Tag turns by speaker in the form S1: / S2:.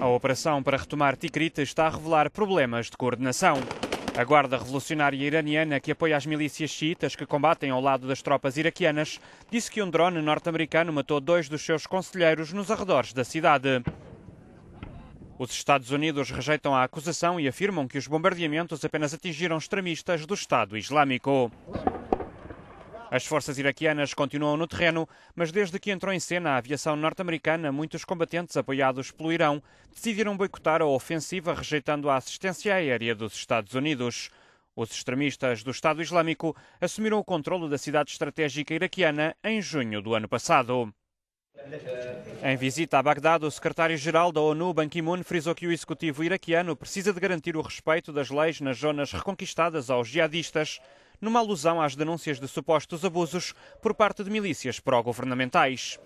S1: A operação para retomar Tikrit está a revelar problemas de coordenação. A Guarda Revolucionária Iraniana, que apoia as milícias xiitas que combatem ao lado das tropas iraquianas, disse que um drone norte-americano matou dois dos seus conselheiros nos arredores da cidade. Os Estados Unidos rejeitam a acusação e afirmam que os bombardeamentos apenas atingiram extremistas do Estado Islâmico. As forças iraquianas continuam no terreno, mas desde que entrou em cena a aviação norte-americana, muitos combatentes apoiados pelo Irão decidiram boicotar a ofensiva, rejeitando a assistência aérea dos Estados Unidos. Os extremistas do Estado Islâmico assumiram o controle da cidade estratégica iraquiana em junho do ano passado. Em visita a Bagdade, o secretário-geral da ONU, Ban Ki-moon, frisou que o executivo iraquiano precisa de garantir o respeito das leis nas zonas reconquistadas aos jihadistas numa alusão às denúncias de supostos abusos por parte de milícias pró-governamentais.